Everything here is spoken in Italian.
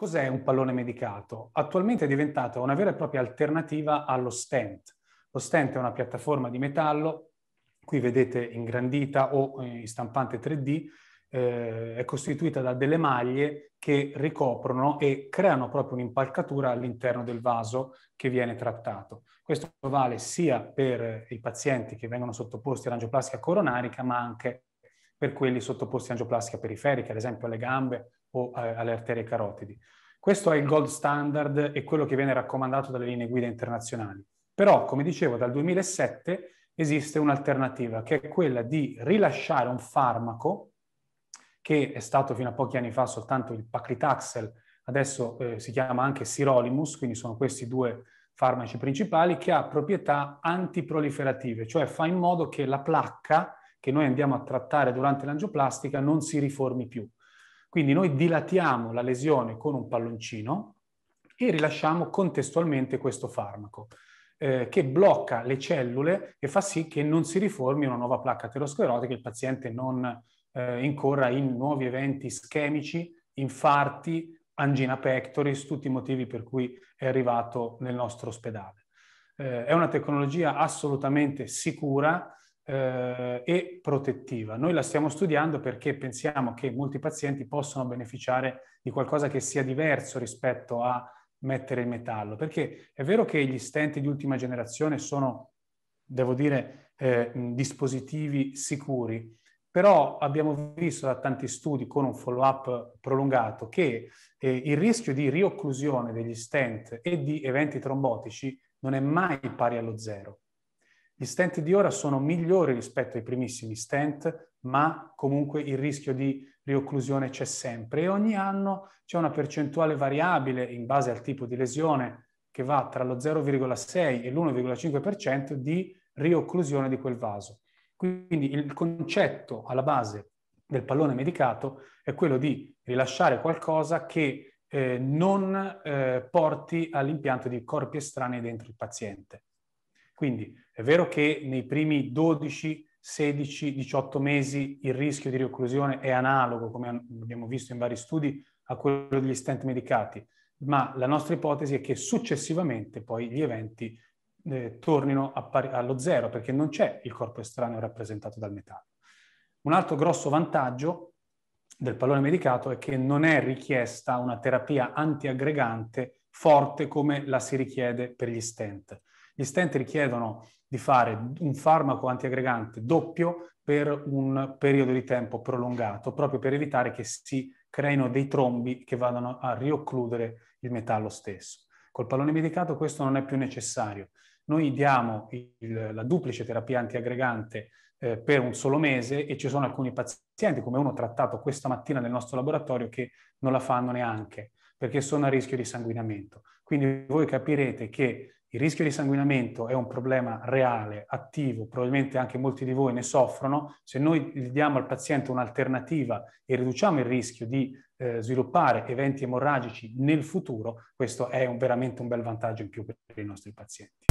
Cos'è un pallone medicato? Attualmente è diventata una vera e propria alternativa allo stent. Lo stent è una piattaforma di metallo, qui vedete ingrandita o in eh, stampante 3D, eh, è costituita da delle maglie che ricoprono e creano proprio un'impalcatura all'interno del vaso che viene trattato. Questo vale sia per i pazienti che vengono sottoposti all'angioplastica coronarica, ma anche per per quelli sottoposti a angioplastica periferica, ad esempio alle gambe o eh, alle arterie carotidi. Questo è il gold standard e quello che viene raccomandato dalle linee guida internazionali. Però, come dicevo, dal 2007 esiste un'alternativa che è quella di rilasciare un farmaco che è stato fino a pochi anni fa soltanto il paclitaxel, adesso eh, si chiama anche sirolimus, quindi sono questi due farmaci principali che ha proprietà antiproliferative, cioè fa in modo che la placca che noi andiamo a trattare durante l'angioplastica non si riformi più. Quindi noi dilatiamo la lesione con un palloncino e rilasciamo contestualmente questo farmaco eh, che blocca le cellule e fa sì che non si riformi una nuova placca aterosclerotica, il paziente non eh, incorra in nuovi eventi ischemici, infarti, angina pectoris, tutti i motivi per cui è arrivato nel nostro ospedale. Eh, è una tecnologia assolutamente sicura, eh, e protettiva. Noi la stiamo studiando perché pensiamo che molti pazienti possano beneficiare di qualcosa che sia diverso rispetto a mettere il metallo, perché è vero che gli stenti di ultima generazione sono, devo dire, eh, dispositivi sicuri, però abbiamo visto da tanti studi con un follow-up prolungato che eh, il rischio di riocclusione degli stent e di eventi trombotici non è mai pari allo zero. Gli stent di ora sono migliori rispetto ai primissimi stent, ma comunque il rischio di riocclusione c'è sempre e ogni anno c'è una percentuale variabile in base al tipo di lesione che va tra lo 0,6 e l'1,5% di riocclusione di quel vaso. Quindi il concetto alla base del pallone medicato è quello di rilasciare qualcosa che eh, non eh, porti all'impianto di corpi estranei dentro il paziente. Quindi è vero che nei primi 12, 16, 18 mesi il rischio di rioclusione è analogo, come abbiamo visto in vari studi, a quello degli stent medicati, ma la nostra ipotesi è che successivamente poi gli eventi eh, tornino pari- allo zero perché non c'è il corpo estraneo rappresentato dal metallo. Un altro grosso vantaggio del pallone medicato è che non è richiesta una terapia antiaggregante forte come la si richiede per gli stent. Gli stent richiedono di fare un farmaco antiaggregante doppio per un periodo di tempo prolungato, proprio per evitare che si creino dei trombi che vadano a rioccludere il metallo stesso. Col pallone medicato questo non è più necessario. Noi diamo il, la duplice terapia antiaggregante eh, per un solo mese e ci sono alcuni pazienti, come uno trattato questa mattina nel nostro laboratorio, che non la fanno neanche perché sono a rischio di sanguinamento. Quindi voi capirete che il rischio di sanguinamento è un problema reale, attivo, probabilmente anche molti di voi ne soffrono. Se noi diamo al paziente un'alternativa e riduciamo il rischio di eh, sviluppare eventi emorragici nel futuro, questo è un, veramente un bel vantaggio in più per, per i nostri pazienti.